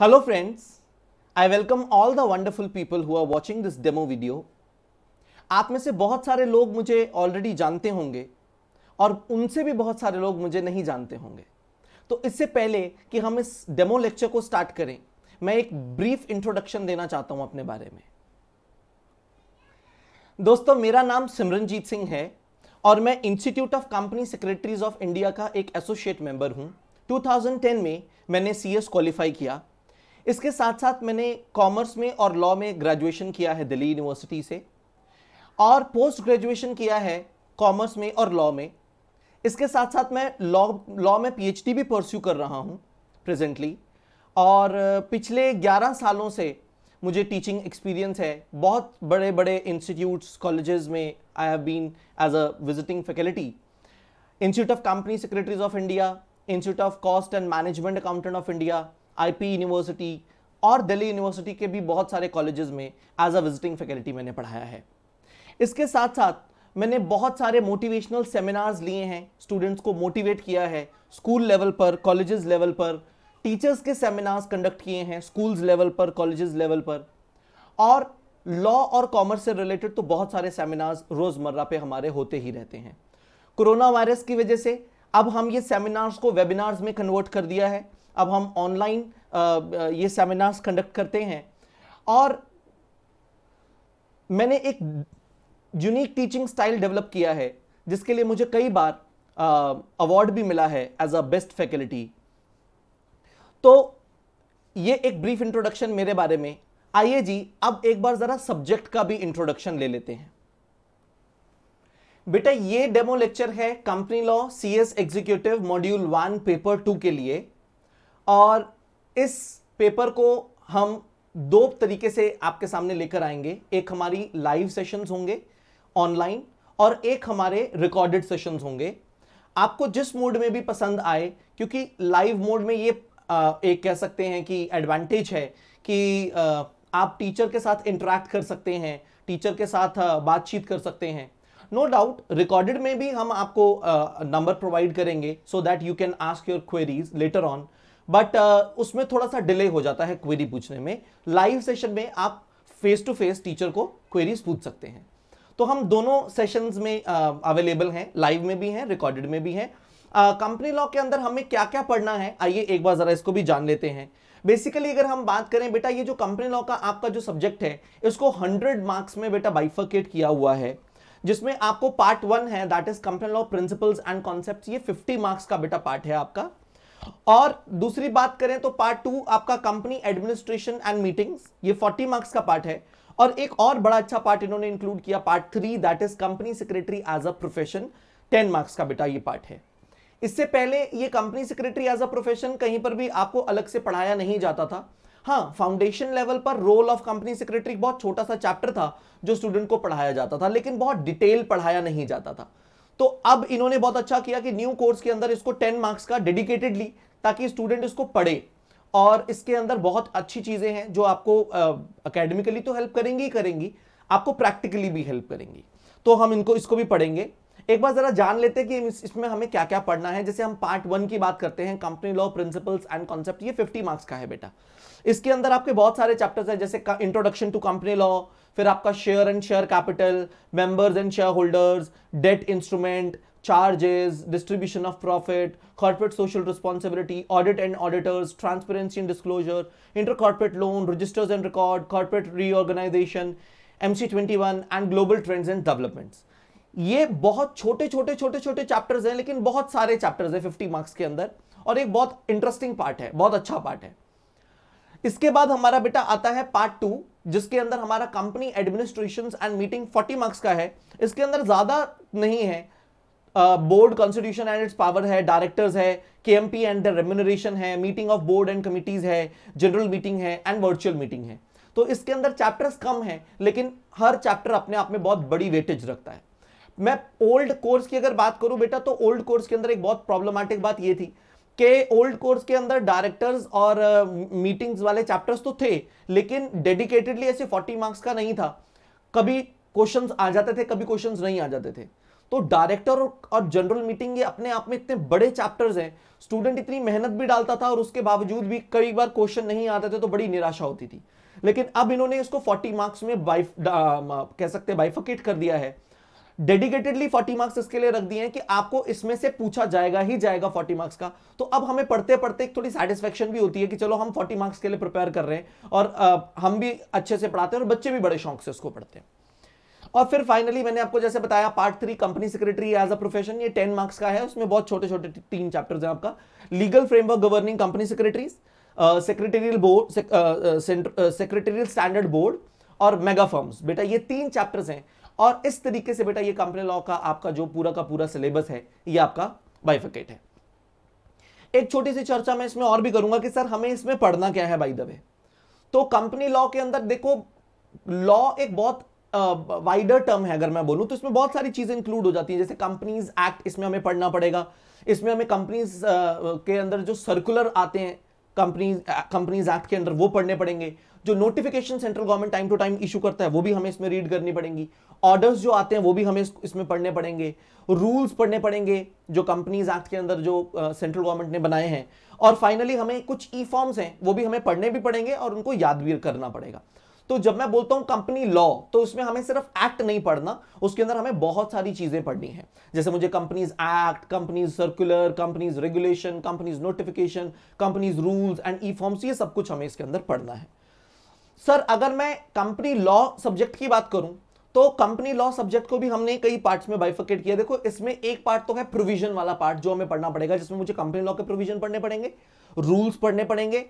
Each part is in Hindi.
Hello friends, I welcome all the wonderful people who are watching this demo video. आप में से बहुत सारे लोग मुझे ऑलरेडी जानते होंगे और उनसे भी बहुत सारे लोग मुझे नहीं जानते होंगे तो इससे पहले कि हम इस डेमो लेक्चर को स्टार्ट करें मैं एक ब्रीफ इंट्रोडक्शन देना चाहता हूं अपने बारे में दोस्तों मेरा नाम सिमरनजीत सिंह है और मैं Institute of Company Secretaries of India का एक एसोसिएट मेंबर हूं 2010 में मैंने सीएस क्वालिफाई किया इसके साथ साथ मैंने कॉमर्स में और लॉ में ग्रेजुएशन किया है दिल्ली यूनिवर्सिटी से और पोस्ट ग्रेजुएशन किया है कॉमर्स में और लॉ में इसके साथ साथ मैं लॉ लॉ में पीएचडी भी परस्यू कर रहा हूँ प्रेजेंटली और पिछले 11 सालों से मुझे टीचिंग एक्सपीरियंस है बहुत बड़े बड़े इंस्टीट्यूट्स कॉलेजेस में I have been as a visiting faculty Institute of Company Secretaries of India Institute of Cost and Management Accountant of India IP University और दिल्ली यूनिवर्सिटी के भी बहुत सारे कॉलेजेस में एज अ विजिटिंग फैकल्टी मैंने पढ़ाया है इसके साथ साथ मैंने बहुत सारे मोटिवेशनल सेमिनार्स लिए हैं स्टूडेंट्स को मोटिवेट किया है स्कूल लेवल पर कॉलेजेस लेवल पर टीचर्स के सेमिनार्स कंडक्ट किए हैं स्कूल्स लेवल पर कॉलेजेस लेवल पर और लॉ और कॉमर्स से रिलेटेड तो बहुत सारे सेमिनार्स रोज़मर्रा पे हमारे होते ही रहते हैं कोरोना वायरस की वजह से अब हम ये सेमिनार्स को वेबिनार्स में कन्वर्ट कर दिया है अब हम ऑनलाइन uh, uh, ये सेमिनार्स कंडक्ट करते हैं और मैंने एक यूनिक टीचिंग स्टाइल डेवलप किया है जिसके लिए मुझे कई बार अवार्ड uh, भी मिला है एज अ बेस्ट फैकल्टी तो ये एक ब्रीफ इंट्रोडक्शन मेरे बारे में आइए जी अब एक बार ज़रा सब्जेक्ट का भी इंट्रोडक्शन ले लेते हैं बेटा ये डेमो लेक्चर है company law CS executive module one paper two के लिए और इस पेपर को हम दो तरीके से आपके सामने लेकर आएंगे एक हमारी लाइव सेशंस होंगे ऑनलाइन और एक हमारे रिकॉर्डेड सेशंस होंगे आपको जिस मोड में भी पसंद आए क्योंकि लाइव मोड में ये आ, एक कह सकते हैं कि एडवांटेज है कि आ, आप टीचर के साथ इंटरेक्ट कर सकते हैं टीचर के साथ बातचीत कर सकते हैं नो डाउट रिकॉर्डेड में भी हम आपको नंबर प्रोवाइड करेंगे so that you can ask your queries later on but uh, उसमें थोड़ा सा डिले हो जाता है क्वेरी पूछने में लाइव सेशन में आप फेस टू फेस टीचर को क्वेरीज पूछ सकते हैं तो हम दोनों सेशंस में अवेलेबल uh, हैं लाइव में भी हैं रिकॉर्डेड में भी हैं कंपनी uh, लॉ के अंदर हमें क्या क्या पढ़ना है आइए एक बार ज़रा इसको भी जान लेते हैं बेसिकली अगर हम बात करें बेटा ये जो कंपनी लॉ का आपका जो सब्जेक्ट है इसको हंड्रेड मार्क्स में बेटा बाइफर्केट किया हुआ है जिसमें आपको पार्ट वन है that is company law principles and concept ये फिफ्टी मार्क्स का बेटा पार्ट है आपका और दूसरी बात करें तो पार्ट टू आपका कंपनी एडमिनिस्ट्रेशन एंड मीटिंग्स ये 40 मार्क्स का पार्ट है और एक और बड़ा अच्छा पार्ट इन्होंने इंक्लूड किया part three that is company secretary as a profession 10 marks का बेटा ये पार्ट है इससे पहले ये company secretary as a profession कहीं पर भी आपको अलग से पढ़ाया नहीं जाता था हाँ फाउंडेशन लेवल पर रोल ऑफ कंपनी सेक्रेटरी बहुत छोटा सा चैप्टर था जो स्टूडेंट को पढ़ाया जाता था लेकिन बहुत डिटेल पढ़ाया नहीं जाता था तो अब इन्होंने बहुत अच्छा किया कि न्यू कोर्स के अंदर इसको टेन मार्क्स का डेडिकेटेडली ताकि स्टूडेंट इसको पढ़े और इसके अंदर बहुत अच्छी चीज़ें हैं जो आपको अकेडमिकली तो हेल्प करेंगी ही करेंगी आपको प्रैक्टिकली भी हेल्प करेंगी तो हम इनको इसको भी पढ़ेंगे एक बार ज़रा जान लेते हैं कि इसमें हमें क्या क्या पढ़ना है जैसे हम पार्ट वन की बात करते हैं company law principles and concept ये फिफ्टी मार्क्स का है बेटा इसके अंदर आपके बहुत सारे चैप्टर्स हैं जैसे इंट्रोडक्शन टू कंपनी लॉ फिर आपका share and share capital members and shareholders debt instrument charges distribution of profit corporate social responsibility audit and auditors transparency and disclosure inter corporate loan registers and record corporate reorganisation M C twenty one and global trends and developments ये बहुत छोटे छोटे छोटे छोटे चैप्टर्स हैं लेकिन बहुत सारे चैप्टर्स हैं फिफ्टी मार्क्स के अंदर और एक बहुत इंटरेस्टिंग पार्ट है बहुत अच्छा पार्ट है इसके बाद हमारा बेटा आता है पार्ट टू जिसके अंदर हमारा company administration and meeting 40 marks का है इसके अंदर ज़्यादा नहीं है board constitution and its power है डायरेक्टर्स है K M P and remuneration है meeting of board and committees है जनरल मीटिंग है एंड वर्चुअल मीटिंग है तो इसके अंदर चैप्टर्स कम है लेकिन हर चैप्टर अपने आप में बहुत बड़ी वेटेज रखता है मैं ओल्ड कोर्स की अगर बात करूं बेटा तो ओल्ड कोर्स के अंदर एक बहुत प्रॉब्लमेटिक बात ये थी के ओल्ड कोर्स के अंदर डायरेक्टर्स और मीटिंग्स uh, वाले चैप्टर्स तो थे लेकिन डेडिकेटेडली ऐसे 40 मार्क्स का नहीं था कभी क्वेश्चंस आ जाते थे कभी क्वेश्चंस नहीं आ जाते थे तो डायरेक्टर और जनरल मीटिंग ये अपने आप में इतने बड़े चैप्टर्स हैं स्टूडेंट इतनी मेहनत भी डालता था और उसके बावजूद भी कई बार क्वेश्चन नहीं आते थे तो बड़ी निराशा होती थी लेकिन अब इन्होंने इसको फोर्टी मार्क्स में बाइफ कह सकते बाइफकेट कर दिया है डेडिकेटेडली 40 मार्क्स इसके लिए रख दिए हैं कि आपको इसमें से पूछा जाएगा ही जाएगा 40 मार्क्स का तो अब हमें पढ़ते पढ़ते एक थोड़ी सेटिस्फेक्शन भी होती है कि चलो हम 40 मार्क्स के लिए प्रिपेयर कर रहे हैं और आ, हम भी अच्छे से पढ़ाते हैं और बच्चे भी बड़े शौक से उसको पढ़ते हैं और फिर फाइनली मैंने आपको जैसे बताया part three company secretary as a profession ये टेन मार्क्स का है उसमें बहुत छोटे छोटे तीन चैप्टर्स है आपका legal framework governing company secretaries secretarial board secretarial standard board और मेगा फर्म्स बेटा ये तीन चैप्टर्स हैं और इस तरीके से बेटा ये कंपनी लॉ का आपका जो पूरा का पूरा सिलेबस है ये आपका बाइफिकेट है एक छोटी सी चर्चा मैं इसमें और भी करूंगा कि सर हमें इसमें पढ़ना क्या है बाई दबे तो कंपनी लॉ के अंदर देखो लॉ एक बहुत वाइडर uh, टर्म है अगर मैं बोलूं तो इसमें बहुत सारी चीजें इंक्लूड हो जाती हैं जैसे कंपनीज एक्ट इसमें हमें पढ़ना पड़ेगा इसमें हमें कंपनीज uh, के अंदर जो सर्कुलर आते हैं कंपनीज कंपनीज एक्ट के अंदर वो पढ़ने पड़ेंगे जो notification central government time to time issue करता है वो भी हमें इसमें रीड करनी पड़ेंगी ऑर्डर्स जो आते हैं वो भी हमें इसमें पढ़ने पड़ेंगे रूल्स पढ़ने पड़ेंगे जो कंपनीज एक्ट के अंदर जो सेंट्रल uh, गवर्नमेंट ने बनाए हैं और फाइनली हमें कुछ ई फॉर्म्स हैं वो भी हमें पढ़ने भी पड़ेंगे और उनको याद भी करना पड़ेगा तो जब मैं बोलता हूं कंपनी लॉ तो उसमें हमें सिर्फ एक्ट नहीं पढ़ना उसके अंदर हमें बहुत सारी चीजें पढ़नी है जैसे मुझे companies act companies circular companies regulation companies notification companies rules and E forms ये सब कुछ हमें इसके अंदर पढ़ना है सर अगर मैं कंपनी लॉ सब्जेक्ट की बात करूं तो कंपनी लॉ सब्जेक्ट को भी हमने कई पार्ट्स में बाइफकेट किया देखो इसमें एक पार्ट तो है प्रोविजन वाला पार्ट जो हमें पढ़ना पड़ेगा जिसमें मुझे कंपनी लॉ के प्रोविजन पढ़ने पड़ेंगे रूल्स पढ़ने पड़ेंगे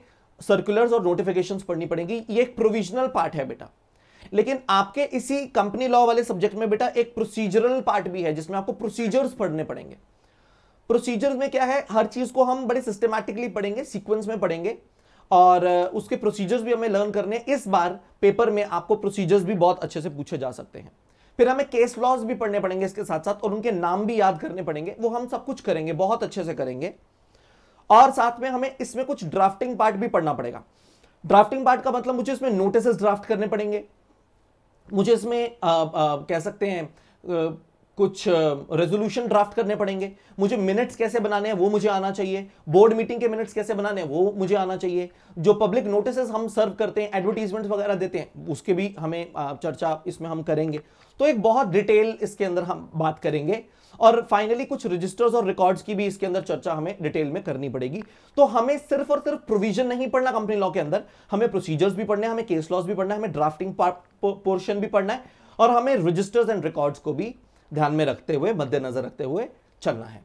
सर्कुलर्स और नोटिफिकेशन पढ़नी पड़ेंगी ये एक प्रोविजनल पार्ट है बेटा लेकिन आपके इसी कंपनी लॉ वाले सब्जेक्ट में बेटा एक प्रोसीजरल पार्ट भी है जिसमें आपको प्रोसीजर्स पढ़ने पड़ेंगे प्रोसीजर्स में क्या है हर चीज को हम बड़े सिस्टमैटिकली पढ़ेंगे सीक्वेंस में पढ़ेंगे और उसके प्रोसीजर्स भी हमें लर्न करने इस बार पेपर में आपको प्रोसीजर्स भी बहुत अच्छे से पूछे जा सकते हैं फिर हमें केस लॉज भी पढ़ने पड़ेंगे इसके साथ साथ और उनके नाम भी याद करने पड़ेंगे वो हम सब कुछ करेंगे बहुत अच्छे से करेंगे और साथ में हमें इसमें कुछ ड्राफ्टिंग पार्ट भी पढ़ना पड़ेगा ड्राफ्टिंग पार्ट का मतलब मुझे इसमें नोटिस ड्राफ्ट करने पड़ेंगे मुझे इसमें आ, आ, कह सकते हैं कुछ रेजोल्यूशन ड्राफ्ट करने पड़ेंगे मुझे मिनट्स कैसे बनाने हैं वो मुझे आना चाहिए बोर्ड मीटिंग के मिनट्स कैसे बनाने हैं वो मुझे आना चाहिए जो पब्लिक नोटिस हम सर्व करते हैं एडवर्टीजमेंट वगैरह देते हैं उसके भी हमें चर्चा इसमें हम करेंगे तो एक बहुत डिटेल इसके अंदर हम बात करेंगे और फाइनली कुछ रजिस्टर्स और रिकॉर्ड्स की भी इसके अंदर चर्चा हमें डिटेल में करनी पड़ेगी तो हमें सिर्फ और सिर्फ प्रोविजन नहीं पढ़ना कंपनी लॉ के अंदर हमें प्रोसीजर्स भी पढ़ने हमें केस लॉस भी पढ़ना है हमें ड्राफ्टिंग पोर्शन भी पढ़ना है और हमें रजिस्टर्स एंड रिकॉर्ड्स को भी ध्यान में रखते हुए मद्देनजर रखते हुए चलना है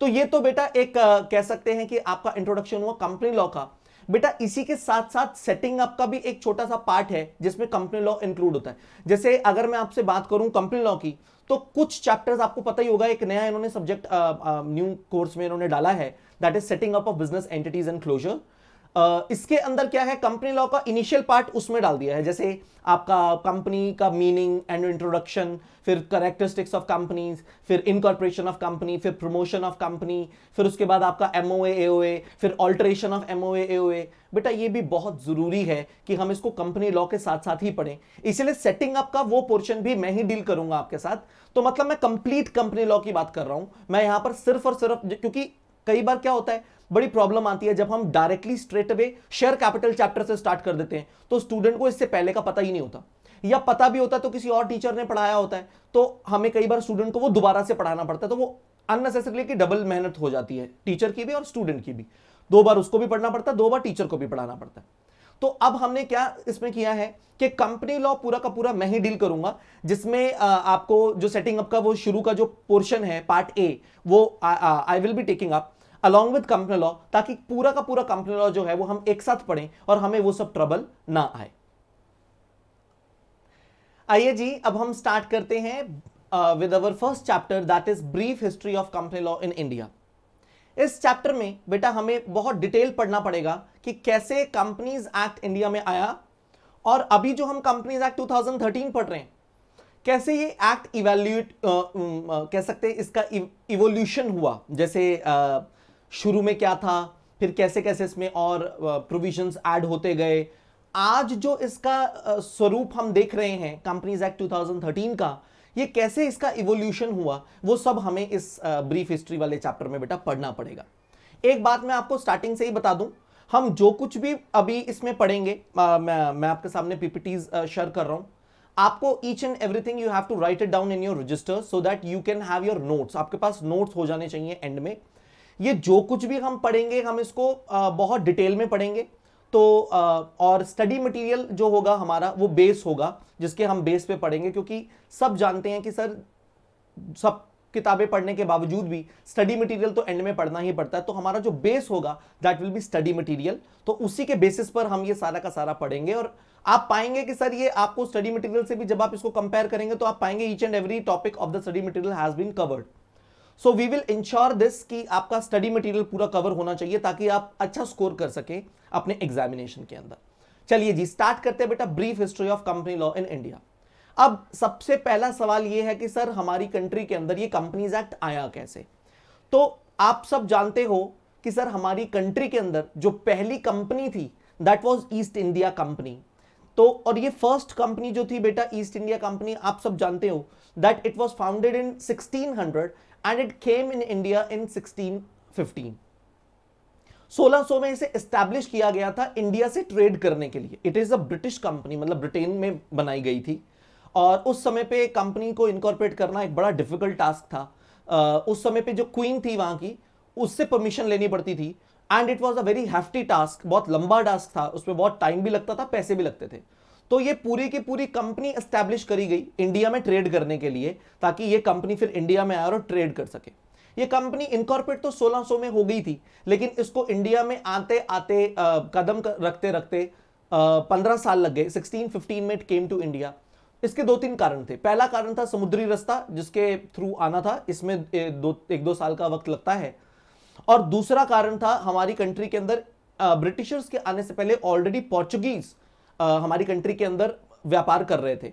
तो ये तो बेटा एक आ, कह सकते हैं कि आपका इंट्रोडक्शन हुआ कंपनी लॉ का बेटा इसी के साथ साथ सेटिंग अप का भी एक छोटा सा पार्ट है जिसमें कंपनी लॉ इंक्लूड होता है जैसे अगर मैं आपसे बात करूं कंपनी लॉ की तो कुछ चैप्टर्स आपको पता ही होगा एक नया इन्होंने सब्जेक्ट न्यू कोर्स में इन्होंने डाला है that is setting up of business entities and closure इसके अंदर क्या है कंपनी लॉ का इनिशियल पार्ट उसमें डाल दिया है जैसे आपका कंपनी का मीनिंग एंड इंट्रोडक्शन फिर करेक्टरिस्टिक्स ऑफ कंपनीज फिर इनकॉर्पोरेशन ऑफ कंपनी फिर प्रमोशन ऑफ कंपनी फिर उसके बाद आपका एम ओ ए फिर alteration of M O A बेटा ये भी बहुत ज़रूरी है कि हम इसको कंपनी लॉ के साथ साथ ही पढ़ें इसीलिए सेटिंग अप का वो पोर्शन भी मैं ही डील करूंगा आपके साथ तो मतलब मैं कंप्लीट कंपनी लॉ की बात कर रहा हूं मैं यहां पर सिर्फ और सिर्फ क्योंकि कई बार क्या होता है बड़ी प्रॉब्लम आती है जब हम directly straight away share capital chapter से स्टार्ट कर देते हैं तो स्टूडेंट को इससे पहले का पता ही नहीं होता या पता भी होता तो किसी और टीचर ने पढ़ाया होता है तो हमें कई बार स्टूडेंट को वो दोबारा से पढ़ाना पड़ता है तो वो अननेसेसरी की डबल मेहनत हो जाती है टीचर की भी और स्टूडेंट की भी दो बार उसको भी पढ़ना पड़ता है दो बार टीचर को भी पढ़ाना पड़ता है तो अब हमने क्या इसमें किया है कि कंपनी लॉ पूरा का पूरा मैं ही डील करूंगा जिसमें आपको जो सेटिंग अप का वो शुरू का जो पोर्शन है पार्ट ए वो I will be taking up along with company law ताकि पूरा का पूरा कंपनी लॉ जो है वो हम एक साथ पढ़ें और हमें वो सब ट्रबल ना आए आइए जी अब हम स्टार्ट करते हैं with our first chapter that is brief history of company law in India इस चैप्टर में बेटा हमें बहुत डिटेल पढ़ना पड़ेगा कि कैसे कंपनीज एक्ट इंडिया में आया और अभी जो हम कंपनीज एक्ट 2013 पढ़ रहे हैं कैसे ये act evaluate uh, um, uh, कह सकते हैं इसका इवोल्यूशन हुआ जैसे uh, शुरू में क्या था फिर कैसे कैसे इसमें और प्रोविजंस ऐड होते गए आज जो इसका स्वरूप हम देख रहे हैं कंपनीज एक्ट 2013 का ये कैसे इसका इवोल्यूशन हुआ वो सब हमें इस ब्रीफ हिस्ट्री वाले चैप्टर में बेटा पढ़ना पड़ेगा एक बात मैं आपको स्टार्टिंग से ही बता दूं हम जो कुछ भी अभी इसमें पढ़ेंगे आ, मैं, मैं आपके सामने पीपीटीज शेयर कर रहा हूं आपको each and everything you have to write it down in your register so that you can have your notes आपके पास नोट्स हो जाने चाहिए एंड में ये जो कुछ भी हम पढ़ेंगे हम इसको बहुत डिटेल में पढ़ेंगे तो और स्टडी मटेरियल जो होगा हमारा वो बेस होगा जिसके हम बेस पे पढ़ेंगे क्योंकि सब जानते हैं कि सर सब किताबें पढ़ने के बावजूद भी स्टडी मटेरियल तो एंड में पढ़ना ही पड़ता है तो हमारा जो बेस होगा that will be study material तो उसी के बेसिस पर हम ये सारा का सारा पढ़ेंगे और आप पाएंगे कि सर ये आपको स्टडी मटेरियल से भी जब आप इसको कंपेयर करेंगे तो आप पाएंगे each and every topic of the study material has been covered so we will ensure this कि आपका स्टडी मटेरियल पूरा कवर होना चाहिए ताकि आप अच्छा स्कोर कर सके अपने एग्जामिनेशन के अंदर चलिए जी स्टार्ट करते हैं बेटा brief history of company law in India अब सबसे पहला सवाल यह है कि सर हमारी कंट्री के अंदर ये कंपनीज एक्ट आया कैसे तो आप सब जानते हो कि सर हमारी कंट्री के अंदर जो पहली कंपनी थी that was East India Company तो और ये फर्स्ट कंपनी जो थी बेटा ईस्ट इंडिया कंपनी आप सब जानते हो that it was founded in 1600 and it came in India in 1615 1600 में इसे एस्टैब्लिश किया गया था इंडिया से ट्रेड करने के लिए it is a British company मतलब ब्रिटेन में बनाई गई थी और उस समय पे कंपनी को इनकॉर्पोरेट करना एक बड़ा डिफिकल्ट टास्क था uh, उस समय पे जो क्वीन थी वहां की उससे परमिशन लेनी पड़ती थी and it was a very hefty task बहुत लंबा टास्क था उसमें बहुत टाइम भी लगता था पैसे भी लगते थे तो ये पूरी की पूरी कंपनी एस्टैब्लिश करी गई इंडिया में ट्रेड करने के लिए ताकि ये कंपनी फिर इंडिया में आए और ट्रेड कर सके ये कंपनी इनकॉर्पोरेट तो 1600 में हो गई थी लेकिन इसको इंडिया में आते आते आ, कदम कर, रखते रखते पंद्रह साल लग गए सिक्सटीन फिफ्टीन में इट केम टू इंडिया इसके दो तीन कारण थे पहला कारण था समुद्री रास्ता जिसके थ्रू आना था इसमें ए, दो एक दो साल का वक्त लगता है और दूसरा कारण था हमारी कंट्री के अंदर ब्रिटिशर्स के आने से पहले ऑलरेडी पोर्चुगीज़ हमारी कंट्री के अंदर व्यापार कर रहे थे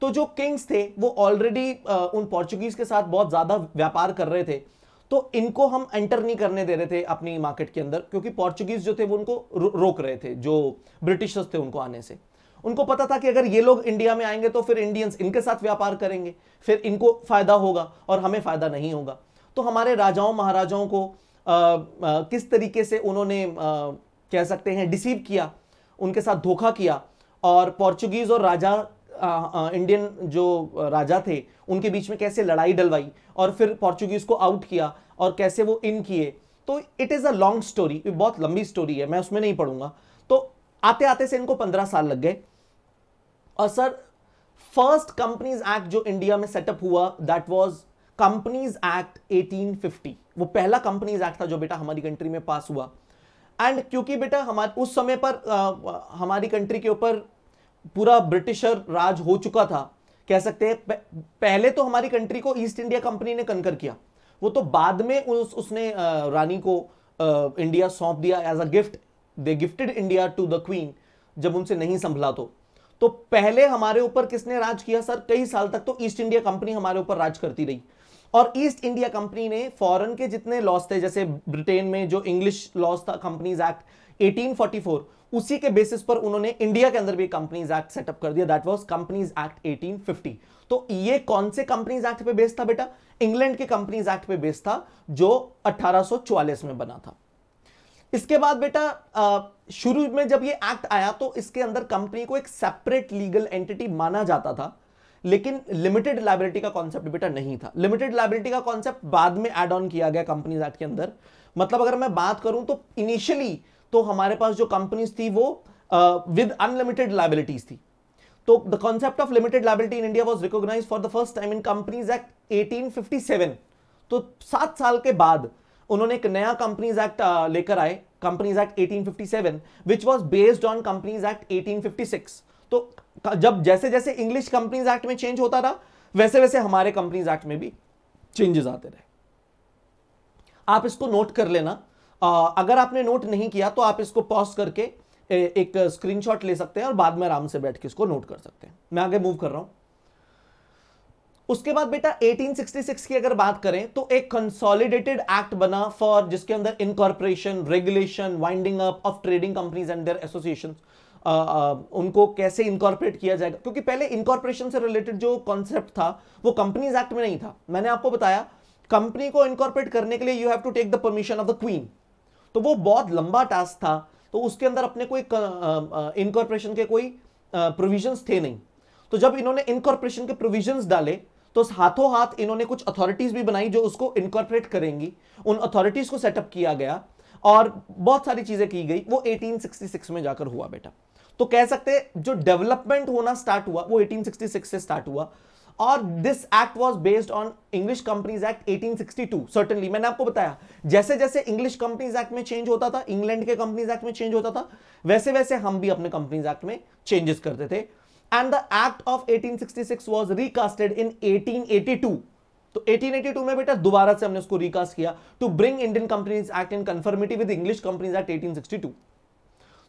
तो जो किंग्स थे वो ऑलरेडी उन पोर्चुगीज के साथ बहुत ज़्यादा व्यापार कर रहे थे तो इनको हम एंटर नहीं करने दे रहे थे अपनी मार्केट के अंदर क्योंकि पोर्चुगीज जो थे वो उनको रो, रोक रहे थे जो ब्रिटिशर्स थे उनको आने से उनको पता था कि अगर ये लोग इंडिया में आएंगे तो फिर इंडियंस इनके साथ व्यापार करेंगे फिर इनको फायदा होगा और हमें फायदा नहीं होगा तो हमारे राजाओं महाराजाओं को आ, आ, किस तरीके से उन्होंने आ, कह सकते हैं डिसीव किया उनके साथ धोखा किया और पोर्चुगीज़ और राजा इंडियन जो राजा थे उनके बीच में कैसे लड़ाई डलवाई और फिर पोर्चुगीज़ को आउट किया और कैसे वो इन किए तो it is a long story बहुत लंबी स्टोरी है मैं उसमें नहीं पढ़ूंगा तो आते आते से इनको पंद्रह साल लग गए और सर फर्स्ट कंपनीज एक्ट जो इंडिया में सेटअप हुआ दैट वॉज कंपनीज एक्ट 1850 वो पहला कंपनीज एक्ट था जो बेटा हमारी कंट्री में पास हुआ एंड क्योंकि बेटा हमारे उस समय पर आ, हमारी कंट्री के ऊपर पूरा ब्रिटिशर राज हो चुका था कह सकते हैं पहले तो हमारी कंट्री को ईस्ट इंडिया कंपनी ने कनकर किया वो तो बाद में उस उसने आ, रानी को आ, इंडिया सौंप दिया as a gift they gifted India to the queen जब उनसे नहीं संभला तो तो पहले हमारे ऊपर किसने राज किया सर कई साल तक तो ईस्ट इंडिया कंपनी हमारे ऊपर राज करती रही और ईस्ट इंडिया कंपनी ने फॉरेन के जितने लॉस थे जैसे ब्रिटेन में जो इंग्लिश लॉस था कंपनीज एक्ट 1844 उसी के बेसिस पर उन्होंने इंडिया के अंदर भी कंपनीज एक्ट सेटअप कर दिया दैट वाज कंपनीज एक्ट 1850 तो ये कौन से कंपनीज एक्ट पे बेस्ड था बेटा इंग्लैंड के कंपनीज एक्ट पे बेस्ड था जो 1844 में बना था इसके बाद बेटा शुरू में जब ये एक्ट आया तो इसके अंदर कंपनी को एक सेपरेट लीगल एंटिटी माना जाता था लेकिन लिमिटेड लाइबिलिटी का कॉन्सेप्ट बेटा नहीं था लिमिटेड लाइबिलिटी का कॉन्सेप्ट बाद में एड ऑन किया गया कंपनीज एक्ट के अंदर मतलब अगर मैं बात करूं तो इनिशियली तो हमारे पास जो कंपनीज थी वो विद अनलिमिटेड लाइबिलिटीज थी तो the concept of limited liability in India was recognise for the first time in companies act eighteen तो सात साल के बाद उन्होंने एक नया कंपनीज एक्ट लेकर आए companies act 1857 which was based on companies act 1856 तो जब जैसे जैसे इंग्लिश कंपनीज एक्ट में चेंज होता रहा वैसे वैसे हमारे कंपनीज एक्ट में भी चेंजेस आते रहे आप इसको नोट कर लेना आ, अगर आपने नोट नहीं किया तो आप इसको पॉज करके ए, एक स्क्रीनशॉट ले सकते हैं और बाद में आराम से बैठ के इसको नोट कर सकते हैं मैं आगे मूव कर रहा हूं उसके बाद बेटा 1866 की अगर बात करें तो एक कंसोलिडेटेड एक्ट बना फॉर जिसके अंदर incorporation regulation winding up of trading companies and their associations आ, आ, उनको कैसे इनकॉर्पोरेट किया जाएगा क्योंकि पहले इनकॉर्पोरेशन से रिलेटेड जो कॉन्सेप्ट था वो कंपनीज एक्ट में नहीं था मैंने आपको बताया कंपनी को इनकॉर्पोरेट करने के लिए you have to take the permission of the queen तो वो बहुत लंबा टास्क था तो उसके अंदर अपने कोई इनकॉर्पोरेशन के कोई प्रोविजंस थे नहीं तो जब इन्होंने इनकॉर्पोरेशन के प्रोविजंस डाले तो हाथों हाथ इन्होंने कुछ अथॉरिटीज भी बनाई जो उसको इनकॉर्पोरेट करेंगी उन अथॉरिटीज को सेटअप किया गया और बहुत सारी चीजें की गई वो 1866 में जाकर हुआ बेटा तो कह सकते जो डेवलपमेंट होना स्टार्ट हुआ वो 1866 से स्टार्ट हुआ और this act was based on English companies act 1862 certainly मैंने आपको बताया जैसे जैसे इंग्लिश कंपनीज एक्ट में चेंज होता था इंग्लैंड के कंपनीज एक्ट में चेंज होता था वैसे वैसे हम भी अपने कंपनीज एक्ट में चेंजेस करते थे and the act of 1866 was recasted in 1882 तो 1882 में बेटा दोबारा से हमने उसको रिकास्ट किया to bring Indian companies act in conformity with English companies act 1862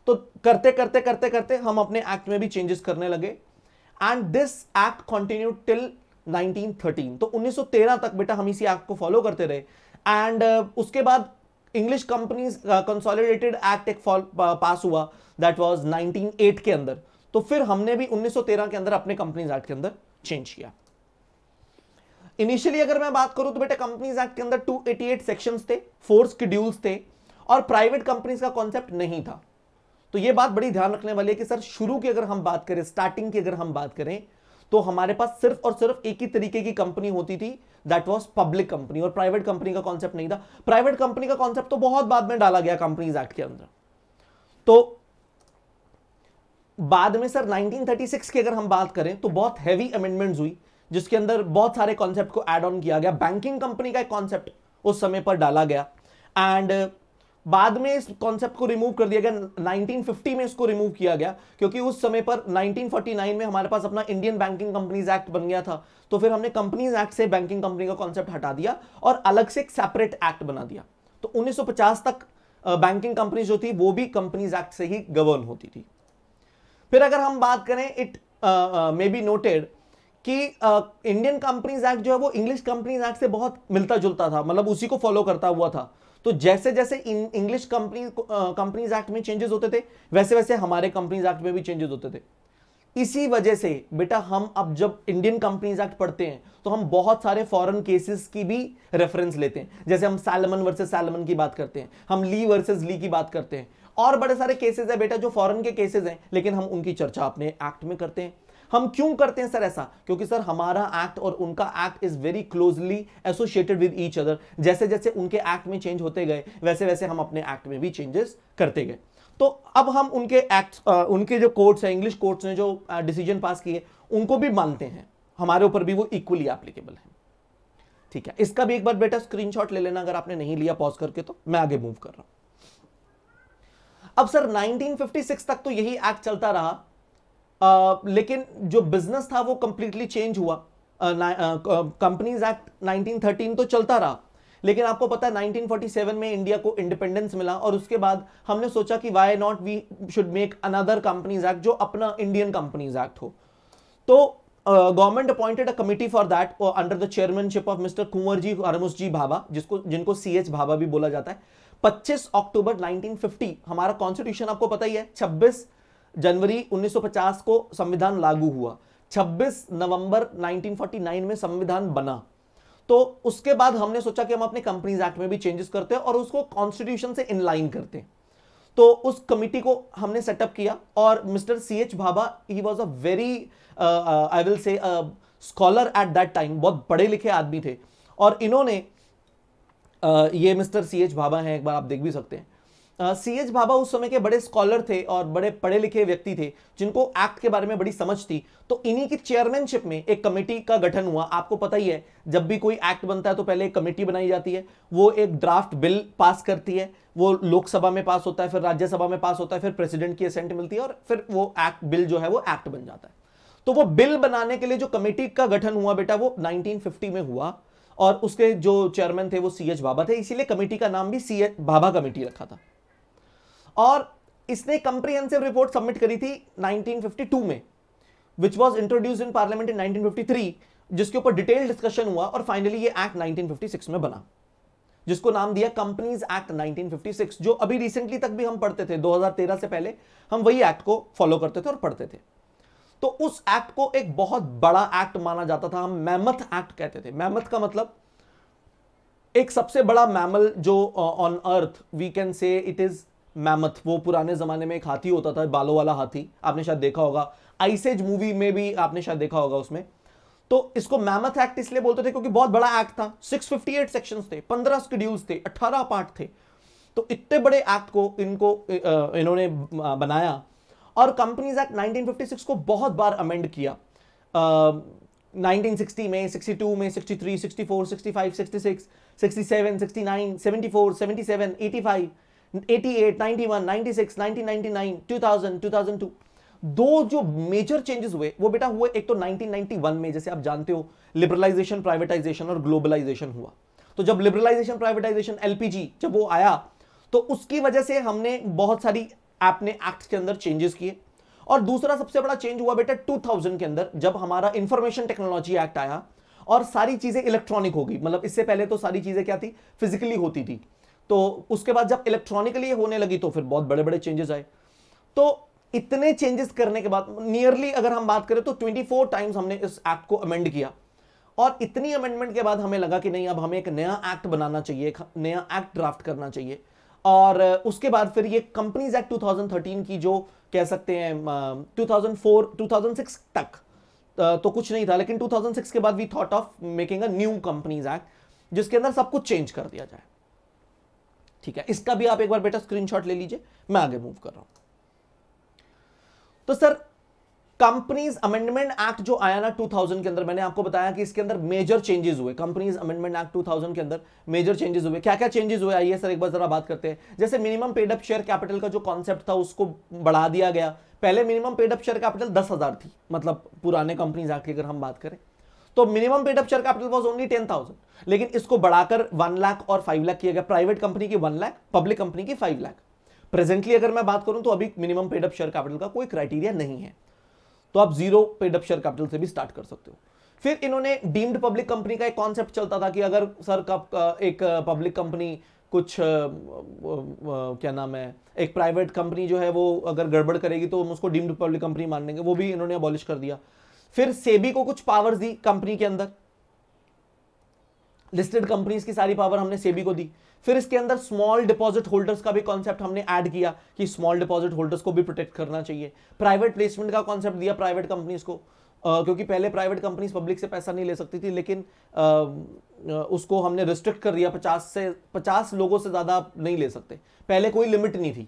तो करते करते करते करते हम अपने एक्ट में भी चेंजेस करने लगे and this act continue till 1913 तो 1913 तक बेटा हम इसी एक्ट को फॉलो करते रहे एंड uh, उसके बाद इंग्लिश कंपनीज कंसोलिडेटेड एक्ट एक पास uh, हुआ दैट वाज 198 के अंदर तो फिर हमने भी 1913 के अंदर अपने कंपनीज एक्ट के अंदर चेंज किया इनिशियली अगर मैं बात करूं तो बेटा कंपनीज एक्ट के अंदर 288 सेक्शंस थे फोर स्कड्यूल्स थे और प्राइवेट कंपनीज का कॉन्सेप्ट नहीं था तो ये बात बड़ी ध्यान रखने वाली है कि सर शुरू की अगर हम बात करें स्टार्टिंग की अगर हम बात करें तो हमारे पास सिर्फ और सिर्फ एक ही तरीके की कंपनी होती थी दैट वाज पब्लिक कंपनी और प्राइवेट कंपनी का कॉन्सेप्ट नहीं था प्राइवेट कंपनी का कॉन्सेप्ट तो बहुत बाद में डाला गया कंपनीज एक्ट के अंदर तो बाद में सर 1936 की अगर हम बात करें तो बहुत हैवी अमेंडमेंट हुई जिसके अंदर बहुत सारे कॉन्सेप्ट को एड ऑन किया गया बैंकिंग कंपनी का एक कॉन्सेप्ट उस समय पर डाला गया एंड बाद में इस कॉन्सेप्ट को रिमूव कर दिया गया 1950 में इसको रिमूव किया गया क्योंकि उस समय पर 1949 में हमारे पास अपना इंडियन बैंकिंग कंपनीज एक्ट बन गया था तो फिर हमने कंपनीज एक्ट से बैंकिंग कंपनी का कॉन्सेप्ट हटा दिया और अलग से एक सेपरेट एक्ट बना दिया तो 1950 तक बैंकिंग कंपनी जो थी वो भी कंपनीज एक्ट से ही गवर्न होती थी फिर अगर हम बात करें इट मे बी नोटेड कि इंडियन कंपनीज एक्ट जो है वो इंग्लिश कंपनीज एक्ट से बहुत मिलता जुलता था मतलब उसी को फॉलो करता हुआ था तो जैसे जैसे इंग्लिश कंपनी कंपनीज एक्ट में चेंजेस होते थे वैसे वैसे हमारे कंपनीज एक्ट में भी चेंजेस होते थे इसी वजह से बेटा हम अब जब इंडियन कंपनीज एक्ट पढ़ते हैं तो हम बहुत सारे फॉरेन केसेस की भी रेफरेंस लेते हैं जैसे हम सैलमन वर्सेस सैलमन की बात करते हैं हम ली वर्सेस ली की बात करते हैं और बड़े सारे केसेस है बेटा जो फॉरेन के केसेस हैं लेकिन हम उनकी चर्चा अपने एक्ट में करते हैं हम क्यों करते हैं सर ऐसा क्योंकि सर हमारा एक्ट और उनका act is very closely associated with each other जैसे जैसे उनके एक्ट में चेंज होते गए वैसे वैसे हम अपने एक्ट में भी चेंजेस करते गए तो अब हम उनके एक्ट उनके जो कोर्ट्स हैं इंग्लिश कोर्ट्स ने जो डिसीजन पास किए उनको भी मानते हैं हमारे ऊपर भी वो इक्वली एप्लीकेबल है ठीक है इसका भी एक बार बेटा स्क्रीनशॉट ले लेना अगर आपने नहीं लिया पॉज करके तो मैं आगे मूव कर रहा हूं अब सर 1956 तक तो यही एक्ट चलता रहा लेकिन जो बिजनेस था वो कंप्लीटली चेंज हुआ कंपनीज एक्ट 1913 तो चलता रहा लेकिन आपको पता है 1947 में इंडिया को इंडिपेंडेंस मिला और उसके बाद हमने सोचा कि why not we should make another companies act जो अपना इंडियन कंपनीज एक्ट हो तो government appointed a committee for that under the chairmanship of mister Cooverji Hormusji Bhabha जिसको जिनको सी एच भाभा भी बोला जाता है 25 अक्टूबर 1950 हमारा कॉन्स्टिट्यूशन आपको पता ही है 26 जनवरी 1950 को संविधान लागू हुआ 26 नवंबर 1949 में संविधान बना तो उसके बाद हमने सोचा कि हम अपने कंपनीज एक्ट में भी चेंजेस करते हैं और उसको कॉन्स्टिट्यूशन से इनलाइन करते हैं तो उस कमिटी को हमने सेटअप किया और mister C H Bhabha he was a very I will say scholar at that time बहुत पढ़े लिखे आदमी थे और इन्होंने uh, ये मिस्टर सी एच भाभा हैं एक बार आप देख भी सकते हैं सी एच भाभा उस समय के बड़े स्कॉलर थे और बड़े पढ़े लिखे व्यक्ति थे जिनको एक्ट के बारे में बड़ी समझ थी तो इन्हीं की चेयरमैनशिप में एक कमेटी का गठन हुआ आपको पता ही है जब भी कोई एक्ट बनता है तो पहले एक कमेटी बनाई जाती है वो एक ड्राफ्ट बिल पास करती है वो लोकसभा में पास होता है फिर राज्यसभा में पास होता है फिर प्रेसिडेंट की असेंट मिलती है और फिर वो एक्ट बिल जो है वो एक्ट बन जाता है तो वो बिल बनाने के लिए जो कमेटी का गठन हुआ बेटा वो 1950 में हुआ और उसके जो चेयरमैन थे वो सी बाबा थे इसीलिए कमेटी का नाम भी सी बाबा कमेटी रखा था और इसने कंप्रीहेंसिव रिपोर्ट सबमिट करी थी 1952 में which was introduce in parliament in 1953 जिसके ऊपर डिटेल डिस्कशन हुआ और फाइनली ये एक्ट 1956 में बना जिसको नाम दिया कंपनीज एक्ट 1956 जो अभी रिसेंटली तक भी हम पढ़ते थे 2013 से पहले हम वही एक्ट को फॉलो करते थे और पढ़ते थे तो उस एक्ट को एक बहुत बड़ा एक्ट माना जाता था हम मैमथ एक्ट कहते थे मैमथ का मतलब एक सबसे बड़ा मैमल जो on earth we can say it is mammoth वो पुराने ज़माने में एक हाथी होता था बालों वाला हाथी आपने शायद देखा होगा आइसेज मूवी में भी आपने शायद देखा होगा उसमें तो इसको मैमथ एक्ट इसलिए बोलते थे क्योंकि बहुत बड़ा एक्ट था 658 सेक्शंस थे 15 स्कड्यूल्स थे 18 पार्ट थे तो इतने बड़े एक्ट को इनको इन्होंने बनाया और कंपनीज एक्ट 1956 को बहुत बार अमेंड किया आ, 1960 में 62 में 63 64 65 66 67 69 74 77 85 दो जो मेजर चेंजेस हुए वो बेटा हुए एक तो 1991 में जैसे आप जानते हो लिबरलाइजेशन प्राइवेटाइजेशन और ग्लोबलाइजेशन हुआ तो जब लिबरलाइजेशन प्राइवेटाइजेशन एलपीजी जब वो आया तो उसकी वजह से हमने बहुत सारी आपने एक्ट के अंदर चेंजेस किए और दूसरा सबसे बड़ा चेंज हुआ बेटा 2000 के अंदर जब हमारा इंफॉर्मेशन टेक्नोलॉजी एक्ट आया और सारी चीजें इलेक्ट्रॉनिक होगी मतलब इससे पहले तो सारी चीजें क्या थी फिजिकली होती थी तो उसके बाद जब इलेक्ट्रॉनिकली होने लगी तो फिर बहुत बड़े बड़े चेंजेस आए तो इतने चेंजेस करने के बाद नियरली अगर हम बात करें तो 24 टाइम्स हमने इस एक्ट को अमेंड किया और इतनी अमेंडमेंट के बाद हमें लगा कि नहीं अब हमें एक नया एक्ट बनाना चाहिए एक नया एक्ट ड्राफ्ट करना चाहिए और उसके बाद फिर ये कंपनीज एक्ट 2013 की जो कह सकते हैं 2004 2006 तक तो कुछ नहीं था लेकिन 2006 के बाद we thought of making a new companies act जिसके अंदर सब कुछ चेंज कर दिया जाए ठीक है इसका भी आप एक बार बेटा स्क्रीनशॉट ले लीजिए मैं आगे मूव कर रहा हूं तो सर कंपनीज अमेंडमेंट एक्ट जो आया ना 2000 के अंदर मैंने आपको बताया कि इसके अंदर मेजर चेंजेस हुए कंपनीज अमेंडमेंट एक्ट 2000 के अंदर मेजर चेंजेस हुए क्या क्या चेंजेस हुए आइए सर एक बार जरा बात करते हैं जैसे मिनिमम पेडअप शेयर कैपिटल का जो कॉन्सेप्ट था उसको बढ़ा दिया गया पहले मिनिमम पेडअप शेयर कैपिटल दस हजार थी मतलब पुराने कंपनीज एक्ट की अगर हम बात करें तो minimum paid up share capital was only ten thousand लेकिन इसको बढ़ाकर वन लाख और फाइव लाख किया गया प्राइवेट कंपनी की वन लाख पब्लिक कंपनी की फाइव लाख प्रेजेंटली अगर मैं बात करूं तो अभी minimum paid up share capital का कोई क्राइटेरिया नहीं है तो आप zero paid up share capital से भी स्टार्ट कर सकते हो फिर इन्होंने डीम्ड पब्लिक कंपनी का एक कॉन्सेप्ट चलता था कि अगर सर का एक पब्लिक कंपनी कुछ आ, आ, आ, क्या नाम है एक प्राइवेट कंपनी जो है वो अगर गड़बड़ करेगी तो हम उसको डीम्ड पब्लिक कंपनी मान लेंगे वो भी इन्होंने अबॉलिश कर दिया फिर सेबी को कुछ पावर्स दी कंपनी के अंदर लिस्टेड कंपनीज की सारी पावर हमने सेबी को दी फिर इसके अंदर स्मॉल डिपॉजिट होल्डर्स का भी कॉन्सेप्ट हमने ऐड किया कि स्मॉल डिपॉजिट होल्डर्स को भी प्रोटेक्ट करना चाहिए प्राइवेट प्लेसमेंट का कॉन्सेप्ट दिया प्राइवेट कंपनीज को Uh, क्योंकि पहले प्राइवेट कंपनीज पब्लिक से पैसा नहीं ले सकती थी लेकिन uh, उसको हमने रिस्ट्रिक्ट कर दिया पचास से पचास लोगों से ज़्यादा नहीं ले सकते पहले कोई लिमिट नहीं थी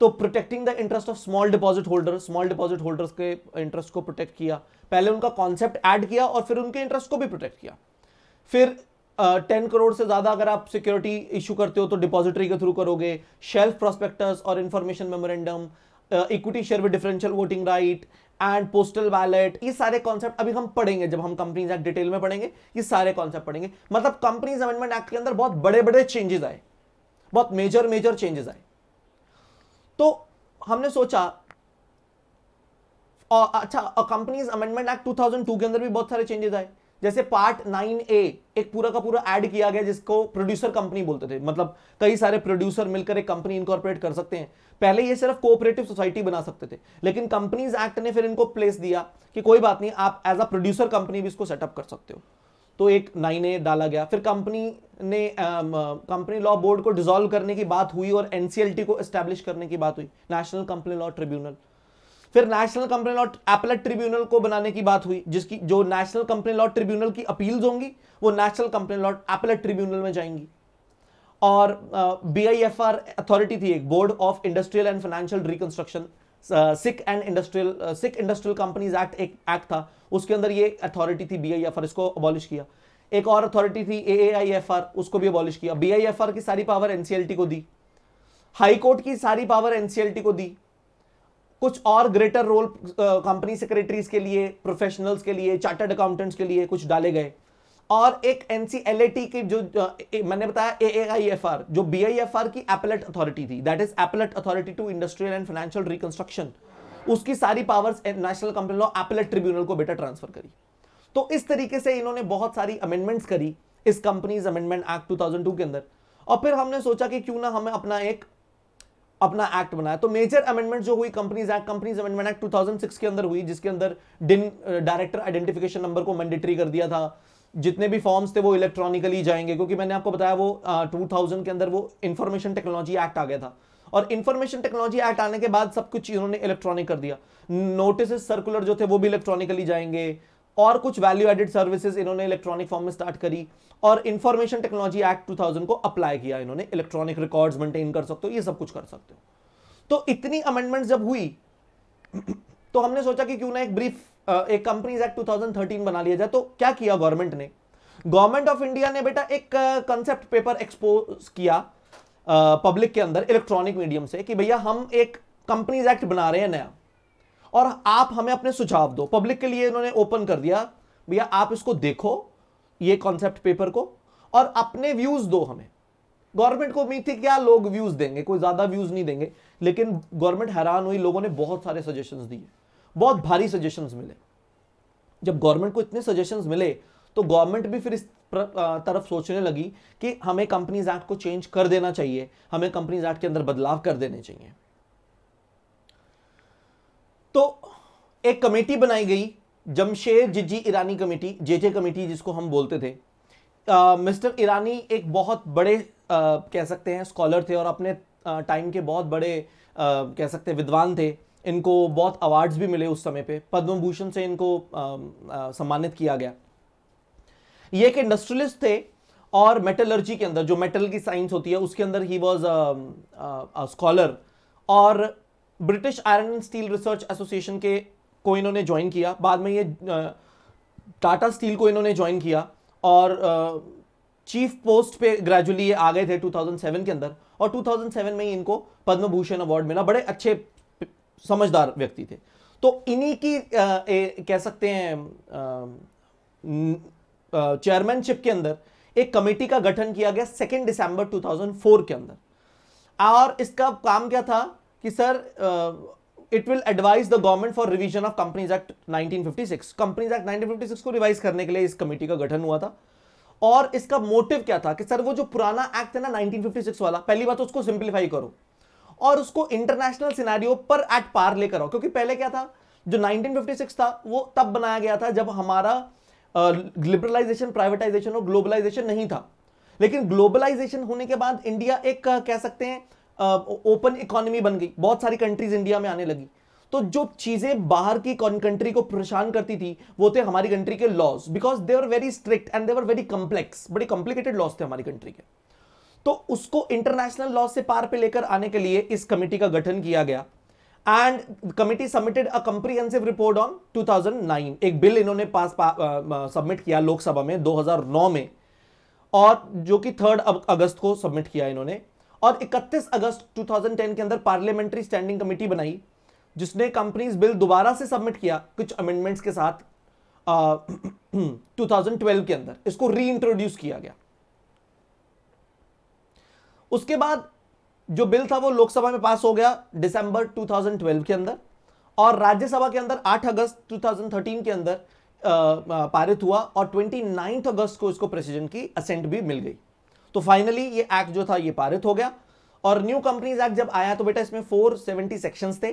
तो protecting the interest of small deposit holder small deposit holders के इंटरेस्ट को प्रोटेक्ट किया पहले उनका कॉन्सेप्ट ऐड किया और फिर उनके इंटरेस्ट को भी प्रोटेक्ट किया फिर टेन uh, करोड़ से ज़्यादा अगर आप सिक्योरिटी इशू करते हो तो डिपॉजिटरी के थ्रू करोगे शेल्फ प्रोस्पेक्टस और information memorandum equity share with differential voting right and postal ballot ये सारे कॉन्सेप्ट अभी हम पढ़ेंगे जब हम कंपनीज एक्ट डिटेल में पढ़ेंगे ये सारे कॉन्सेप्ट पढ़ेंगे मतलब कंपनीज अमेंडमेंट एक्ट के अंदर बहुत बड़े बड़े चेंजेस आए बहुत मेजर मेजर चेंजेस आए तो हमने सोचा और अच्छा कंपनीज अमेंडमेंट एक्ट 2002 के अंदर भी बहुत सारे चेंजेस आए जैसे पार्ट नाइन ए एक पूरा का पूरा ऐड किया गया जिसको प्रोड्यूसर कंपनी बोलते थे मतलब कई सारे प्रोड्यूसर मिलकर एक कंपनी इनकॉर्पोरेट कर सकते हैं पहले ये सिर्फ कोऑपरेटिव सोसाइटी बना सकते थे लेकिन कंपनीज एक्ट ने फिर इनको प्लेस दिया कि कोई बात नहीं आप एज अ प्रोड्यूसर कंपनी भी इसको सेटअप कर सकते हो तो एक नाइन ए डाला गया फिर कंपनी ने कंपनी लॉ बोर्ड को डिसॉल्व करने की बात हुई और एनसीएलटी को एस्टेब्लिश करने की बात हुई नेशनल कंपनी लॉ ट्रिब्यूनल फिर national company law appellate tribunal को बनाने की बात हुई जिसकी जो नेशनल कंपनी लॉ ट्रिब्यूनल की अपील होंगी वो national company law appellate tribunal में जाएंगी और B I F R authority थी एक board of industrial and financial reconstruction sick and industrial sick industrial companies act एक एक्ट था उसके अंदर ये अथॉरिटी थी बीआईएफआर इसको अबॉलिश किया एक और अथॉरिटी थी एआईएफआर उसको भी अबॉलिश किया बीआईएफआर की सारी पावर एनसीएलटी को दी हाईकोर्ट की सारी पावर एनसीएलटी को दी कुछ और ग्रेटर रोल कंपनी सेक्रेटरीज के लिए प्रोफेशनल्स के लिए चार्टर्ड अकाउंटेंट्स के लिए कुछ डाले गए और एक एनसीएलएटी की जो मैंने बताया एएआईएफआर जो बीआईएफआर की एपलेट अथॉरिटी थी that is appellate authority to industrial and financial reconstruction उसकी सारी powers national company law appellate tribunal को बेटा ट्रांसफर करी तो इस तरीके से इन्होंने बहुत सारी अमेंडमेंट्स करी इस कंपनीज अमेंडमेंट एक्ट टू के अंदर और फिर हमने सोचा कि क्यों ना हमें अपना एक अपना एक्ट बनाया तो मेजर अमेंडमेंट जो हुई companies act companies amendment act 2006 के अंदर हुई जिसके अंदर डिन डायरेक्टर आइडेंटिफिकेशन नंबर को मैंडेटरी कर दिया था जितने भी फॉर्म्स थे वो इलेक्ट्रॉनिकली जाएंगे क्योंकि मैंने आपको बताया वो टू थाउजेंड के अंदर वो इन्फॉर्मेशन टेक्नोलॉजी एक्ट आ गया था और इन्फॉर्मेशन टेक्नोलॉजी एक्ट आने के बाद सब कुछ इन्होंने इलेक्ट्रॉनिक कर दिया नोटिस सर्कुलर जो थे वो भी इलेक्ट्रॉनिकली जाएंगे और कुछ वैल्यू एडेड सर्विसेज इन्होंने इलेक्ट्रॉनिक फॉर्म में स्टार्ट करी और इन्फॉर्मेशन टेक्नोलॉजी एक्ट टू को अप्लाई किया इन्होंने इलेक्ट्रॉनिक रिकॉर्ड मेंटेन कर सकते हो ये सब कुछ कर सकते हो तो इतनी अमेंडमेंट जब हुई तो हमने सोचा कि क्यों ना एक ब्रीफ एक कंपनीज एक्ट 2013 बना लिया जाए तो क्या किया गवर्नमेंट ने गवर्नमेंट ऑफ इंडिया ने बेटा एक कंसेप्ट पेपर एक्सपोज किया पब्लिक के अंदर इलेक्ट्रॉनिक मीडियम से कि भैया हम एक कंपनीज एक्ट बना रहे हैं नया और आप हमें अपने सुझाव दो पब्लिक के लिए इन्होंने ओपन कर दिया भैया आप इसको देखो ये कॉन्सेप्ट पेपर को और अपने व्यूज दो हमें गवर्नमेंट को उम्मीद थी क्या लोग व्यूज देंगे कोई ज्यादा व्यूज नहीं देंगे लेकिन गवर्नमेंट हैरान हुई लोगों ने बहुत सारे सजेशंस दिए बहुत भारी सजेशंस मिले जब गवर्नमेंट को इतने सजेशंस मिले तो गवर्नमेंट भी फिर इस तरफ सोचने लगी कि हमें कंपनीज एक्ट को चेंज कर देना चाहिए हमें कंपनीज एक्ट के अंदर बदलाव कर देने चाहिए तो एक कमेटी बनाई गई Jamshed Jiji Irani committee JJ committee जिसको हम बोलते थे मिस्टर uh, ईरानी एक बहुत बड़े uh, कह सकते हैं स्कॉलर थे और अपने टाइम uh, के बहुत बड़े uh, कह सकते हैं विद्वान थे इनको बहुत अवार्ड्स भी मिले उस समय पे पद्म भूषण से इनको सम्मानित किया गया ये एक इंडस्ट्रियलिस्ट थे और मेटलर्जी के अंदर जो मेटल की साइंस होती है उसके अंदर ही वॉज स्कॉलर और British iron and steel research association के को इन्होंने ज्वाइन किया बाद में ये टाटा स्टील को इन्होंने ज्वाइन किया और चीफ पोस्ट पे ग्रेजुअली ये आ गए थे 2007 के अंदर और 2007 में ही इनको पद्म भूषण अवार्ड मिला बड़े अच्छे समझदार व्यक्ति थे तो इन्हीं की आ, ए, कह सकते हैं चेयरमैनशिप के अंदर एक कमेटी का गठन किया गया सेकेंड दिसंबर 2004 के अंदर और इसका काम क्या था कि sir it will advise the government for revision of companies act 1956 companies act 1956 को रिवाइज करने के लिए इस कमेटी का गठन हुआ था और इसका मोटिव क्या था कि सर वो जो पुराना एक्ट है ना 1956 वाला पहली बात तो उसको सिंप्लीफाई करो और उसको इंटरनेशनल सिनारियो पर एट पार लेकर आओ क्योंकि पहले क्या था जो 1956 था वो तब बनाया गया था जब हमारा लिबरलाइजेशन प्राइवेटाइजेशन और ग्लोबलाइजेशन नहीं था लेकिन ग्लोबलाइजेशन होने के बाद इंडिया एक कह सकते हैं ओपन इकोनॉमी बन गई बहुत सारी कंट्रीज इंडिया में आने लगी तो जो चीज़ें बाहर की कंट्री को परेशान करती थी वो थे हमारी कंट्री के laws because they are very strict and they are very complex बड़े कॉम्प्लिकेटेड लॉज थे हमारी कंट्री के तो उसको इंटरनेशनल लॉ से पार पे लेकर आने के लिए इस कमिटी का गठन किया गया and committee submitted a comprehensive report on 2009 एक बिल इन्होंने पास सबमिट किया लोकसभा में 2009 में और जो कि थर्ड अगस्त को सबमिट किया इन्होंने और 31 अगस्त 2010 के अंदर पार्लियामेंट्री स्टैंडिंग कमेटी बनाई जिसने कंपनीज बिल दोबारा से सबमिट किया कुछ अमेंडमेंट्स के साथ टू 2012 के अंदर इसको री किया गया उसके बाद जो बिल था वो लोकसभा में पास हो गया दिसंबर 2012 के अंदर और राज्यसभा के अंदर 8 अगस्त 2013 के अंदर पारित हुआ और 29 अगस्त को इसको प्रेसिडेंट की असेंट भी मिल गई तो फाइनली ये एक्ट जो था ये पारित हो गया और न्यू कंपनीज एक्ट जब आया तो बेटा इसमें 470 सेक्शंस थे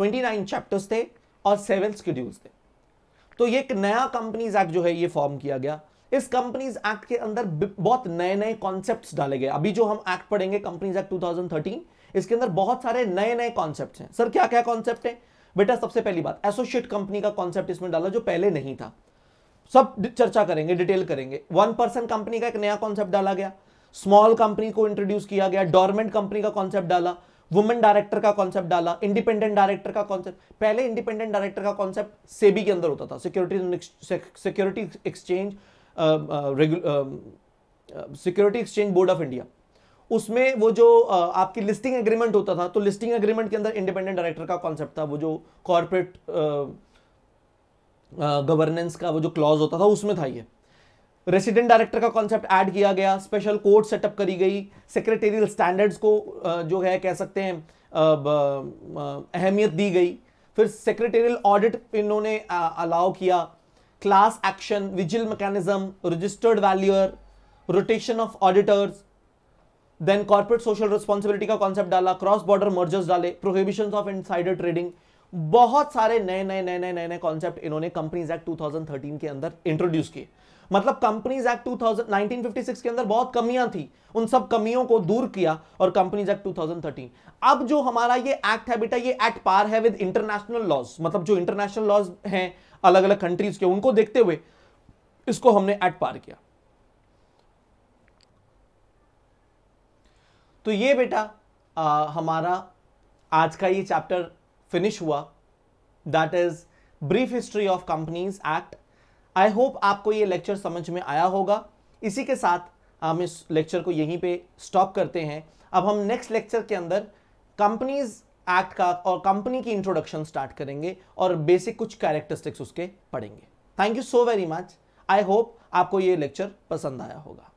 29 चैप्टर्स थे और सेवन स्कड्यूल्स थे तो ये एक नया कंपनीज एक्ट जो है ये फॉर्म किया गया इस कंपनीज एक्ट के अंदर बहुत नए नए कॉन्सेप्ट डाले गए अभी जो हम एक्ट पढ़ेंगे कंपनीज एक्ट टू इसके अंदर बहुत सारे नए नए कॉन्सेप्ट हैं सर क्या क्या कॉन्सेप्ट है बेटा सबसे पहली बात एसोसिएट कंपनी का कॉन्सेप्ट इसमें डाला जो पहले नहीं था सब चर्चा करेंगे डिटेल करेंगे वन पर्सन कंपनी का एक नया कॉन्सेप्ट डाला गया स्मॉल कंपनी को इंट्रोड्यूस किया गया डॉर्मेंट कंपनी का कॉन्सेप्ट डाला वुमेन डायरेक्टर का कॉन्सेप्ट डाला इंडिपेंडेंट डायरेक्टर का कॉन्सेप्ट पहले इंडिपेंडेंट डायरेक्टर का कॉन्सेप्ट सेबी के अंदर होता था security security exchange security exchange board of India उसमें वो जो uh, आपकी लिस्टिंग एग्रीमेंट होता था तो लिस्टिंग एग्रीमेंट के अंदर इंडिपेंडेंट डायरेक्टर का कॉन्सेप्ट था वो जो कॉरपोरेट गवर्नेंस uh, uh, का वो जो क्लॉज होता था उसमें था ये रेसिडेंट डायरेक्टर का कॉन्सेप्ट ऐड किया गया स्पेशल कोर्ट सेटअप करी गई सेक्रेटेरियल स्टैंडर्ड्स को जो है कह सकते हैं अहमियत दी गई फिर सेक्रेटेरियल ऑडिट इन्होंने अलाउ किया class action, vigil mechanism, registered valuer, rotation of auditors, then corporate social responsibility का कॉन्सेप्ट डाला क्रॉस बॉर्डर मर्जर्स डाले प्रोहिबिशन ऑफ इनसाइडर ट्रेडिंग बहुत सारे नए नए नए नए नए नए कॉन्सेप्ट इन्होंने कंपनीज एक्ट 2013 के अंदर इंट्रोड्यूस किए मतलब कंपनीज एक्ट 1956 के अंदर बहुत कमियां थी उन सब कमियों को दूर किया और कंपनीज एक्ट 2013 अब जो हमारा ये एक्ट है बेटा ये एक्ट पार है विद इंटरनेशनल लॉज मतलब जो इंटरनेशनल लॉज हैं अलग अलग कंट्रीज के उनको देखते हुए इसको हमने एट पार किया तो ये बेटा आ, हमारा आज का ये चैप्टर फिनिश हुआ that is brief history of companies act I hope आपको ये लेक्चर समझ में आया होगा इसी के साथ हम इस लेक्चर को यहीं पे स्टॉप करते हैं अब हम नेक्स्ट लेक्चर के अंदर कंपनीज एक्ट का और कंपनी की इंट्रोडक्शन स्टार्ट करेंगे और बेसिक कुछ कैरेक्टरिस्टिक्स उसके पढ़ेंगे thank you so very much I hope आपको ये लेक्चर पसंद आया होगा